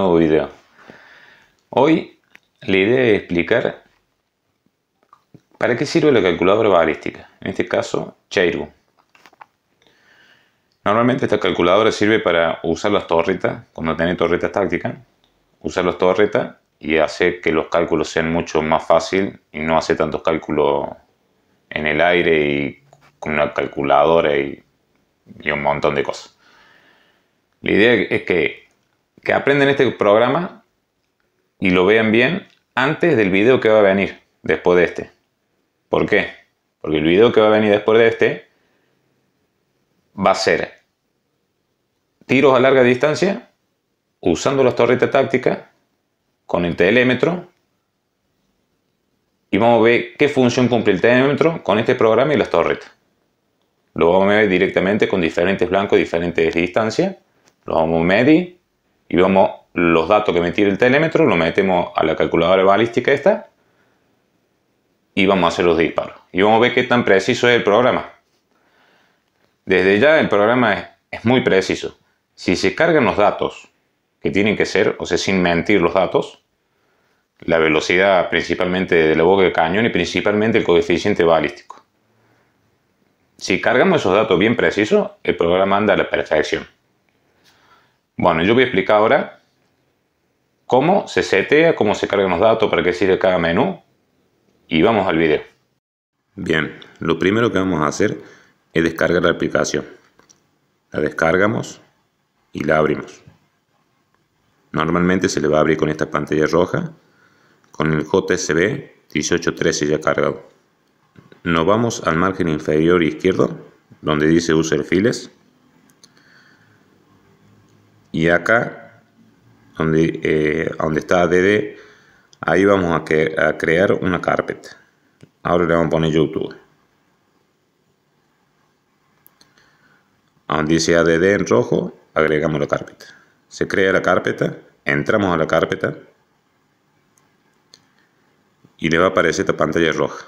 nuevo video. Hoy la idea es explicar para qué sirve la calculadora balística, en este caso Cheiru. Normalmente esta calculadora sirve para usar las torretas, cuando tenés torretas tácticas, usar las torretas y hace que los cálculos sean mucho más fácil y no hace tantos cálculos en el aire y con una calculadora y, y un montón de cosas. La idea es que que aprenden este programa y lo vean bien antes del video que va a venir después de este. ¿Por qué? Porque el video que va a venir después de este va a ser tiros a larga distancia usando las torretas tácticas con el telémetro y vamos a ver qué función cumple el telémetro con este programa y las torretas. Lo vamos a medir directamente con diferentes blancos, diferentes distancias. Lo vamos a medir y vamos los datos que me el telémetro, lo metemos a la calculadora balística esta y vamos a hacer los disparos. Y vamos a ver qué tan preciso es el programa. Desde ya el programa es, muy preciso. Si se cargan los datos, que tienen que ser, o sea, sin mentir los datos, la velocidad principalmente de la boca del cañón y principalmente el coeficiente balístico. Si cargamos esos datos bien precisos, el programa anda a la perfección. Bueno, yo voy a explicar ahora cómo se setea, cómo se cargan los datos, para qué sirve cada menú y vamos al video. Bien, lo primero que vamos a hacer es descargar la aplicación. La descargamos y la abrimos. Normalmente se le va a abrir con esta pantalla roja, con el JSB 1813 ya cargado. Nos vamos al margen inferior izquierdo, donde dice user files y acá donde, eh, donde está ADD, ahí vamos a, crear una carpeta ahora le vamos a poner YouTube donde dice add en rojo agregamos la carpeta se crea la carpeta entramos a la carpeta y le va a aparecer esta pantalla roja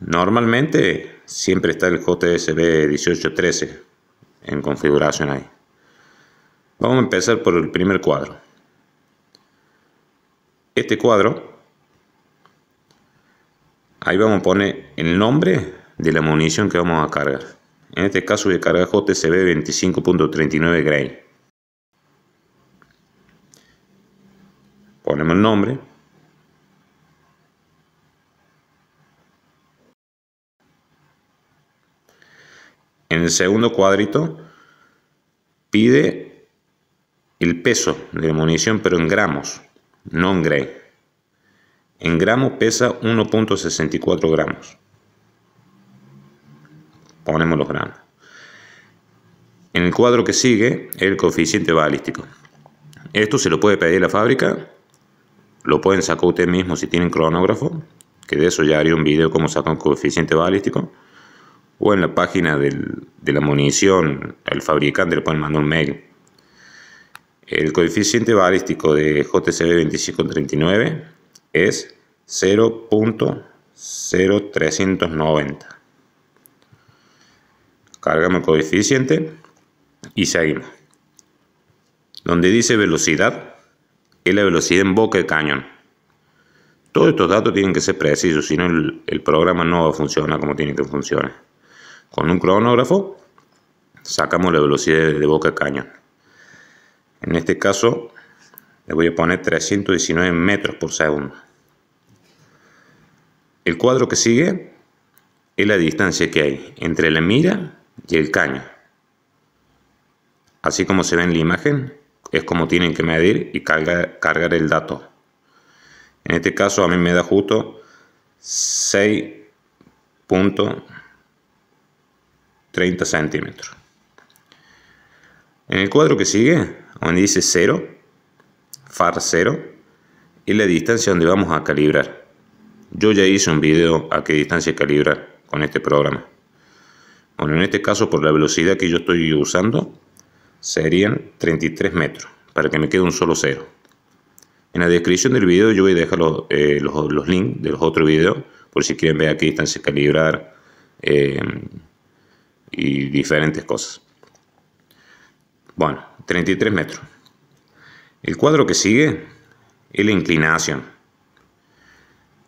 normalmente siempre está el JSB 1813 en configuración ahí Vamos a empezar por el primer cuadro. Este cuadro, ahí vamos a poner el nombre de la munición que vamos a cargar. En este caso voy carga cargar JCB 25.39 Gray. Ponemos el nombre. En el segundo cuadrito pide el peso de la munición, pero en gramos, no en gray. En gramos pesa 1.64 gramos. Ponemos los gramos. En el cuadro que sigue, el coeficiente balístico. Esto se lo puede pedir la fábrica, lo pueden sacar ustedes mismos si tienen cronógrafo, que de eso ya haré un video cómo sacar un coeficiente balístico, o en la página de la munición, el fabricante le pueden mandar un mail el coeficiente balístico de JCB 2539 es 0.0390. Cargamos el coeficiente y seguimos. Donde dice velocidad, es la velocidad en boca de cañón. Todos estos datos tienen que ser precisos, si no el, programa no va a funcionar como tiene que funcionar. Con un cronógrafo sacamos la velocidad de boca de cañón. En este caso le voy a poner 319 metros por segundo. El cuadro que sigue es la distancia que hay entre la mira y el caño. Así como se ve en la imagen, es como tienen que medir y cargar, el dato. En este caso a mí me da justo 6.30 centímetros. En el cuadro que sigue donde dice 0, far 0, y la distancia donde vamos a calibrar. Yo ya hice un video a qué distancia calibrar con este programa. Bueno, en este caso por la velocidad que yo estoy usando serían 33 metros, para que me quede un solo 0. En la descripción del video yo voy a dejar eh, los, links de los otros videos, por si quieren ver a qué distancia calibrar eh, y diferentes cosas. Bueno, 33 metros. El cuadro que sigue es la inclinación.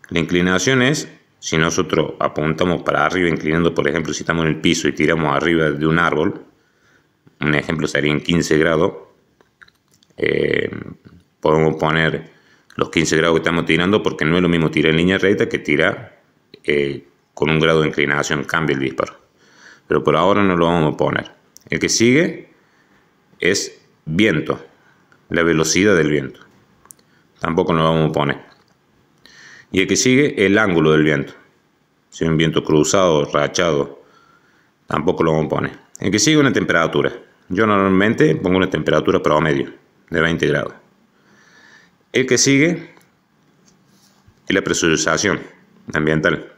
La inclinación es, si nosotros apuntamos para arriba inclinando, por ejemplo, si estamos en el piso y tiramos arriba de un árbol, un ejemplo sería en 15 grados, eh, podemos poner los 15 grados que estamos tirando porque no es lo mismo tirar en línea recta que tirar eh, con un grado de inclinación, cambia el disparo. Pero por ahora no lo vamos a poner. El que sigue es viento, la velocidad del viento. Tampoco lo vamos a poner. Y el que sigue, el ángulo del viento. Si es un viento cruzado, rachado, tampoco lo vamos a poner. El que sigue, una temperatura. Yo normalmente pongo una temperatura promedio de 20 grados. El que sigue es la presurización ambiental.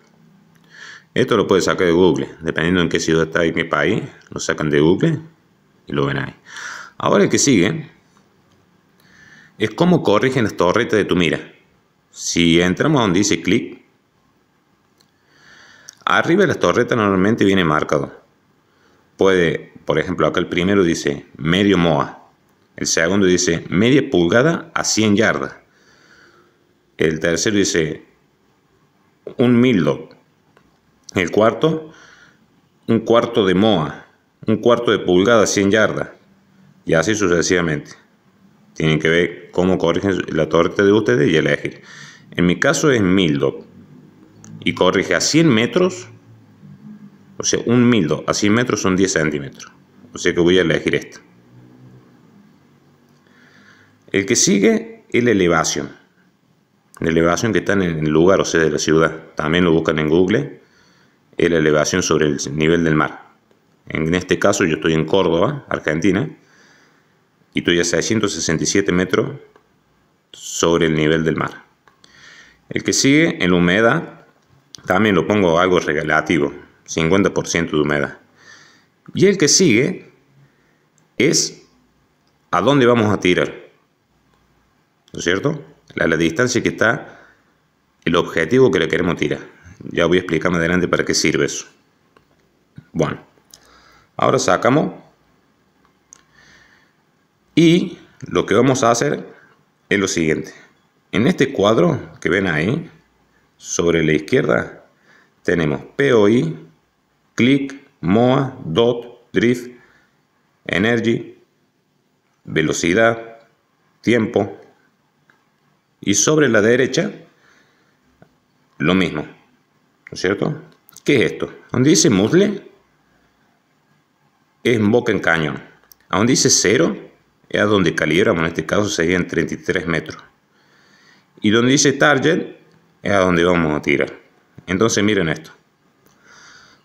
Esto lo puede sacar de Google, dependiendo en qué ciudad está y mi país, lo sacan de Google y lo ven ahí. E. Ahora el que sigue es cómo corrigen las torretas de tu mira. Si entramos donde dice clic, arriba de las torretas normalmente viene marcado. Puede, por ejemplo, acá el primero dice medio moa, el segundo dice media pulgada a 100 yardas. El tercero dice un mil El cuarto, un cuarto de moa un cuarto de pulgada, 100 yardas, y así sucesivamente. Tienen que ver cómo corrigen la torreta de ustedes y elegir. En mi caso es Mildo, y corrige a 100 metros, o sea, un Mildo a 100 metros son 10 centímetros, o sea que voy a elegir esta. El que sigue es la elevación, la elevación que está en el lugar, o sea, de la ciudad, también lo buscan en Google, es la elevación sobre el nivel del mar. En este caso yo estoy en Córdoba, Argentina, y estoy a 667 metros sobre el nivel del mar. El que sigue en la humedad, también lo pongo algo relativo, 50% de humedad. Y el que sigue es a dónde vamos a tirar. ¿No es cierto? La, la distancia que está, el objetivo que le queremos tirar. Ya voy a explicar más adelante para qué sirve eso. Bueno. Ahora sacamos. Y lo que vamos a hacer es lo siguiente. En este cuadro que ven ahí, sobre la izquierda, tenemos POI, Click, MOA, DOT, Drift, Energy, Velocidad, Tiempo. Y sobre la derecha, lo mismo. ¿No es cierto? ¿Qué es esto? ¿Dónde dice Musle, es Boca en Cañón. A donde dice cero es a donde calibramos, en este caso serían 33 metros. Y donde dice target es a donde vamos a tirar. Entonces miren esto.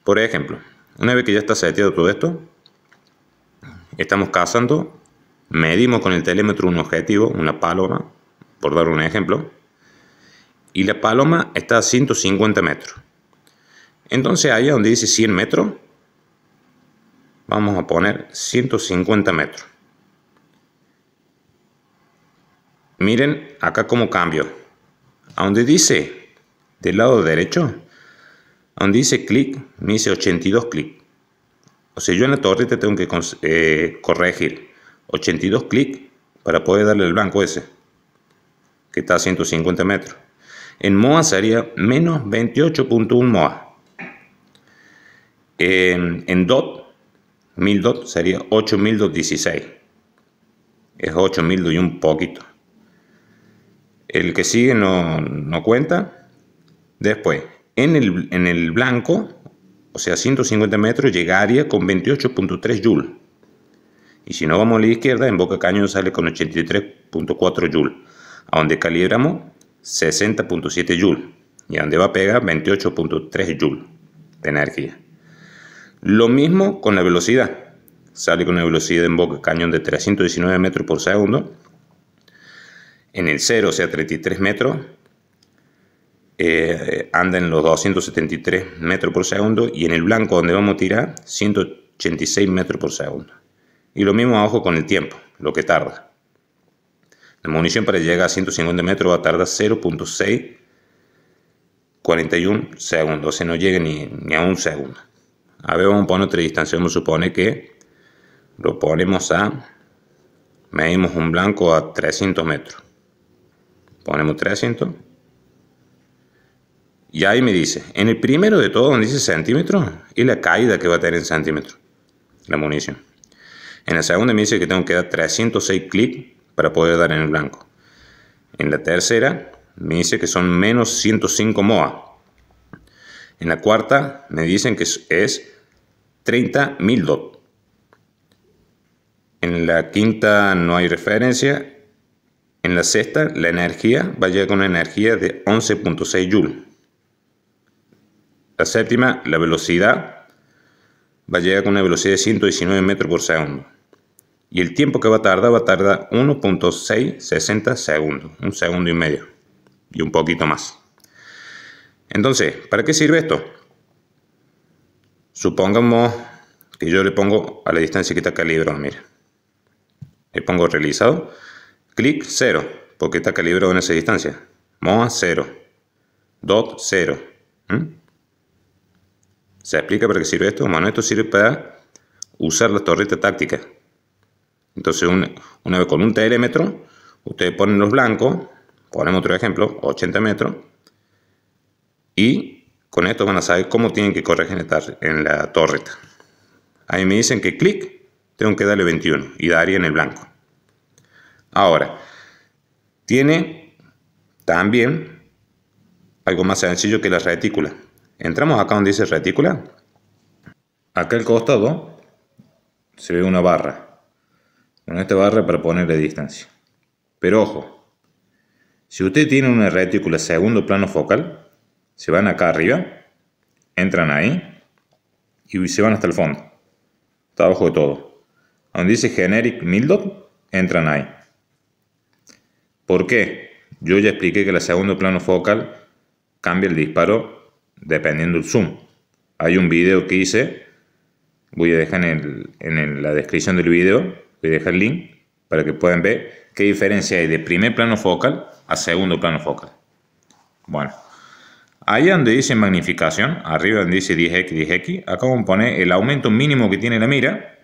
Por ejemplo, una vez que ya está seteado todo esto, estamos cazando, medimos con el telémetro un objetivo, una paloma, por dar un ejemplo, y la paloma está a 150 metros. Entonces ahí donde dice 100 metros, vamos a poner 150 metros. Miren acá cómo cambio. A donde dice del lado derecho, a donde dice clic, me dice 82 clic. O sea, yo en la torreta tengo que eh, corregir 82 clic para poder darle el blanco ese, que está a 150 metros. En MOA sería menos 28.1 MOA. en DOT 1000 sería 8000 DOT 16. Es 8000 DOT y un poquito. El que sigue no, no cuenta. Después, en el, en el, blanco, o sea, 150 metros, llegaría con 28.3 joules. Y si no vamos a la izquierda, en Boca Caño sale con 83.4 joules, a donde calibramos 60.7 joules y a donde va a pegar 28.3 joules de energía. Lo mismo con la velocidad. Sale con una velocidad en boca cañón de 319 metros por segundo. En el 0, o sea, 33 metros, eh, anda en los 273 metros por segundo. Y en el blanco, donde vamos a tirar, 186 metros por segundo. Y lo mismo abajo ojo con el tiempo, lo que tarda. La munición para llegar a 150 metros va a tardar 0.641 segundos, o sea, no llega ni, ni a un segundo. A ver, vamos a poner otra distancia. Vamos supone que lo ponemos a... Medimos un blanco a 300 metros. Ponemos 300. Y ahí me dice, en el primero de todo, donde dice centímetros, y la caída que va a tener en centímetro La munición. En la segunda me dice que tengo que dar 306 clic para poder dar en el blanco. En la tercera me dice que son menos 105 MOA. En la cuarta me dicen que es 30.000 DOT. En la quinta no hay referencia. En la sexta, la energía va a llegar con una energía de 11.6 Joule. La séptima, la velocidad, va a llegar con una velocidad de 119 metros por segundo. Y el tiempo que va a tardar, va a tardar 1.660 segundos, un segundo y medio, y un poquito más. Entonces, ¿para qué sirve esto? Supongamos que yo le pongo a la distancia que está calibrado, mira. Le pongo realizado, clic 0, porque está calibrado en esa distancia. MOA 0, DOT 0. ¿Mm? ¿Se explica para qué sirve esto? Bueno, esto sirve para usar la torreta táctica. Entonces, una vez con un telémetro, ustedes ponen los blancos, ponemos otro ejemplo, 80 metros, y con esto van a saber cómo tienen que corregir en la torreta. Ahí me dicen que clic, tengo que darle 21 y daría en el blanco. Ahora, tiene también algo más sencillo que la retícula. Entramos acá donde dice retícula. Acá al costado se ve una barra. Con esta barra para ponerle distancia. Pero ojo, si usted tiene una retícula segundo plano focal, se van acá arriba, entran ahí y se van hasta el fondo. Está abajo de todo. Donde dice generic mildot, entran ahí. ¿Por qué? Yo ya expliqué que el segundo plano focal cambia el disparo dependiendo del zoom. Hay un video que hice, voy a dejar en, la descripción del video, voy a dejar el link para que puedan ver qué diferencia hay de primer plano focal a segundo plano focal. Bueno. Ahí donde dice magnificación, arriba donde dice 10x, 10x, acá vamos a poner el aumento mínimo que tiene la mira.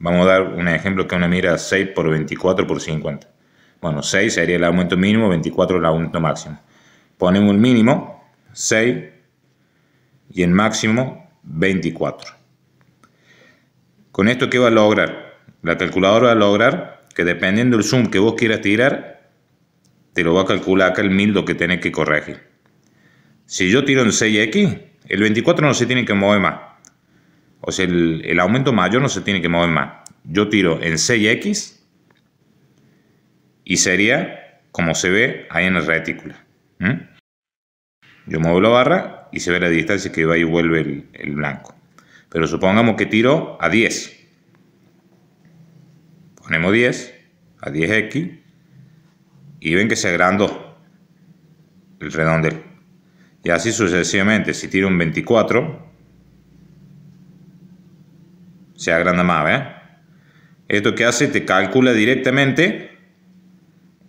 Vamos a dar un ejemplo que es una mira 6 por 24 por 50. Bueno, 6 sería el aumento mínimo, 24 el aumento máximo. Ponemos el mínimo, 6, y el máximo, 24. Con esto, ¿qué va a lograr? La calculadora va a lograr que dependiendo del zoom que vos quieras tirar, te lo va a calcular acá el mildo lo que tenés que corregir. Si yo tiro en 6X, el 24 no se tiene que mover más. O sea, el, aumento mayor no se tiene que mover más. Yo tiro en 6X y sería como se ve ahí en la retícula. Yo muevo la barra y se ve la distancia que va y vuelve el, blanco. Pero supongamos que tiro a 10. Ponemos 10 a 10x y ven que se agrandó el redondel. Y así sucesivamente, si tiro un 24, se agranda más, ¿eh? Esto que hace, te calcula directamente,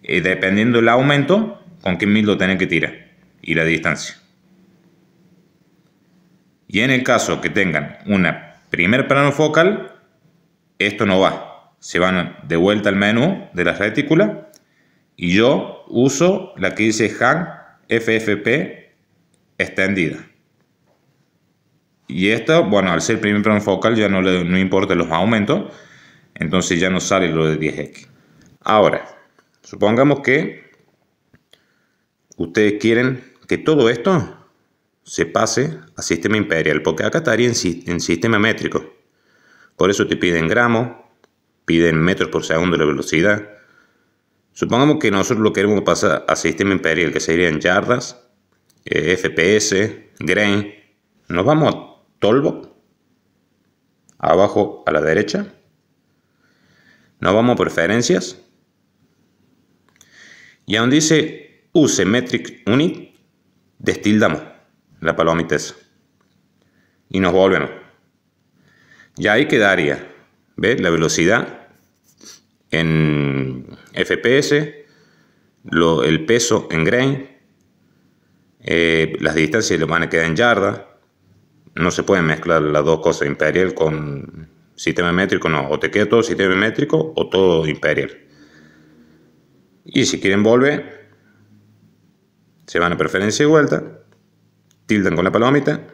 eh, dependiendo del aumento, con qué mil lo tiene que tirar y la distancia. Y en el caso que tengan una primer plano focal, esto no va. Se van de vuelta al menú de la retícula y yo uso la que dice HAN FFP extendida. Y esto bueno, al ser primer plano focal ya no, le, no importa los aumentos, entonces ya no sale lo de 10x. Ahora, supongamos que ustedes quieren que todo esto se pase a sistema imperial, porque acá estaría en, sistema métrico. Por eso te piden gramos, piden metros por segundo la velocidad. Supongamos que nosotros lo queremos pasar a sistema imperial, que serían yardas eh, FPS, Grain. Nos vamos a Tolbo, abajo a la derecha. Nos vamos a Preferencias. Y donde dice Use Metric Unit, destildamos la palomita Y nos volvemos. y ahí quedaría, ¿ves? La velocidad en FPS, lo, el peso en grain, eh, las distancias le van a quedar en yarda. No se pueden mezclar las dos cosas, imperial con sistema métrico, no. O te queda todo sistema métrico o todo imperial. Y si quieren volver, se van a preferencia y vuelta, tildan con la palomita,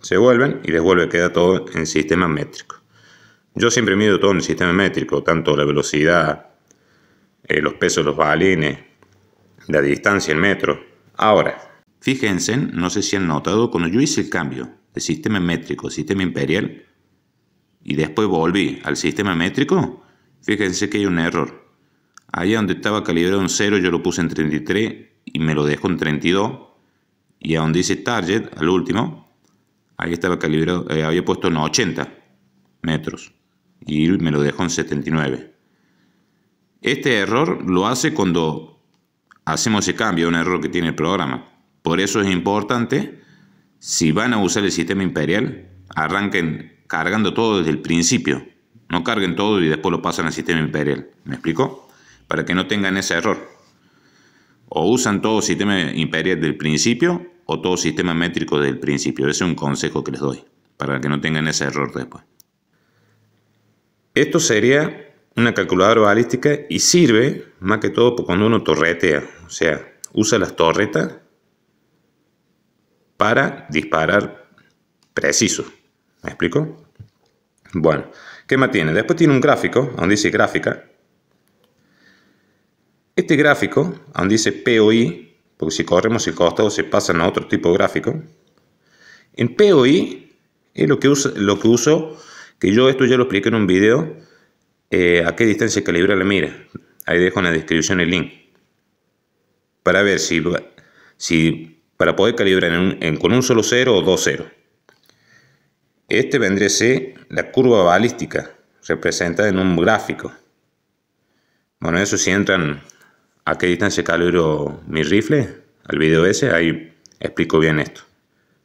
se vuelven y les vuelve, queda todo en sistema métrico. Yo siempre mido todo en sistema métrico, tanto la velocidad, eh, los pesos los balines, la distancia en metro Ahora, Fíjense, no sé si han notado, cuando yo hice el cambio de sistema métrico, sistema imperial, y después volví al sistema métrico, fíjense que hay un error. Ahí donde estaba calibrado en 0 yo lo puse en 33 y me lo dejó en 32. Y donde dice target, al último, ahí estaba calibrado, eh, había puesto en 80 metros y me lo dejó en 79. Este error lo hace cuando hacemos ese cambio, un error que tiene el programa. Por eso es importante, si van a usar el sistema imperial, arranquen cargando todo desde el principio. No carguen todo y después lo pasan al sistema imperial. ¿Me explico? Para que no tengan ese error. O usan todo sistema imperial del principio o todo sistema métrico del principio. Ese es un consejo que les doy para que no tengan ese error después. Esto sería una calculadora balística y sirve más que todo cuando uno torretea, o sea, usa las torretas para disparar preciso. ¿Me explico? Bueno, ¿qué más tiene? Después tiene un gráfico, donde dice gráfica. Este gráfico, donde dice POI, porque si corremos el costado se pasan a otro tipo de gráfico. En POI es lo que, uso, lo que uso, que yo esto ya lo expliqué en un video, eh, a qué distancia calibrar la mira. Ahí dejo en la descripción el link. Para ver si, si para poder calibrar con un solo cero o dos ceros. Este vendría a ser la curva balística representada en un gráfico. Bueno, eso si entran a qué distancia calibro mi rifle, al video ese, ahí explico bien esto.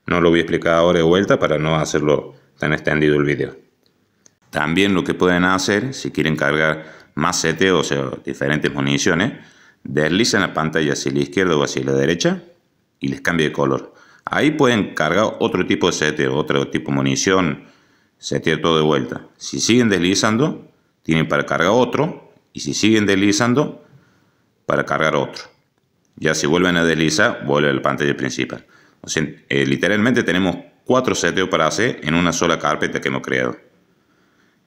No lo voy a explicar ahora de vuelta para no hacerlo tan extendido el video. También lo que pueden hacer, si quieren cargar más sete, o diferentes municiones, deslizan la pantalla hacia la izquierda o hacia la derecha y les cambia de color. Ahí pueden cargar otro tipo de seteo, otro tipo de munición, setear todo de vuelta. Si siguen deslizando, tienen para cargar otro. Y si siguen deslizando, para cargar otro. Ya si vuelven a deslizar, vuelve a la pantalla principal. O sea, eh, literalmente tenemos cuatro seteos para hacer en una sola carpeta que hemos creado.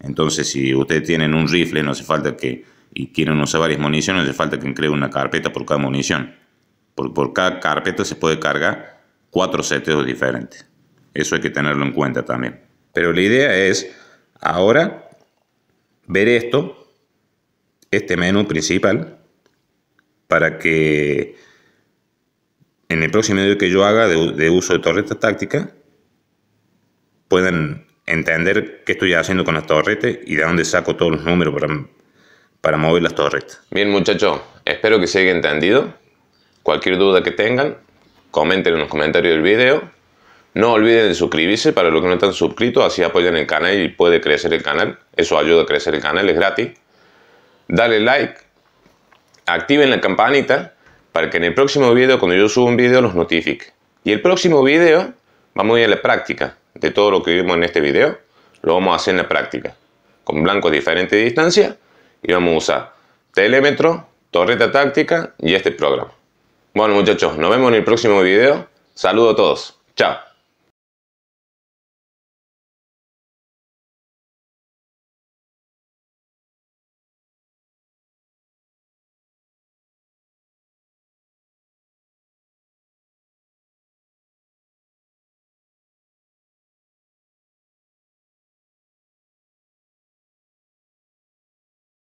Entonces, si ustedes tienen un rifle, no hace falta que, y quieren usar varias municiones, no hace falta que creen una carpeta por cada munición. Por, cada carpeta se puede cargar cuatro seteos diferentes. Eso hay que tenerlo en cuenta también. Pero la idea es ahora ver esto, este menú principal, para que en el próximo video que yo haga de, uso de torreta táctica puedan entender qué estoy haciendo con las torretas y de dónde saco todos los números para, para mover las torretas. Bien muchachos, espero que se haya entendido. Cualquier duda que tengan, comenten en los comentarios del video. No olviden de suscribirse para los que no están suscritos, así apoyan el canal y puede crecer el canal. Eso ayuda a crecer el canal, es gratis. Dale like, activen la campanita para que en el próximo video, cuando yo suba un video, los notifique. Y el próximo video, vamos a ir a la práctica de todo lo que vimos en este video. Lo vamos a hacer en la práctica, con blanco a diferente distancia y vamos a usar telémetro, torreta táctica y este programa. Bueno muchachos, nos vemos en el próximo video. Saludos a todos. Chao.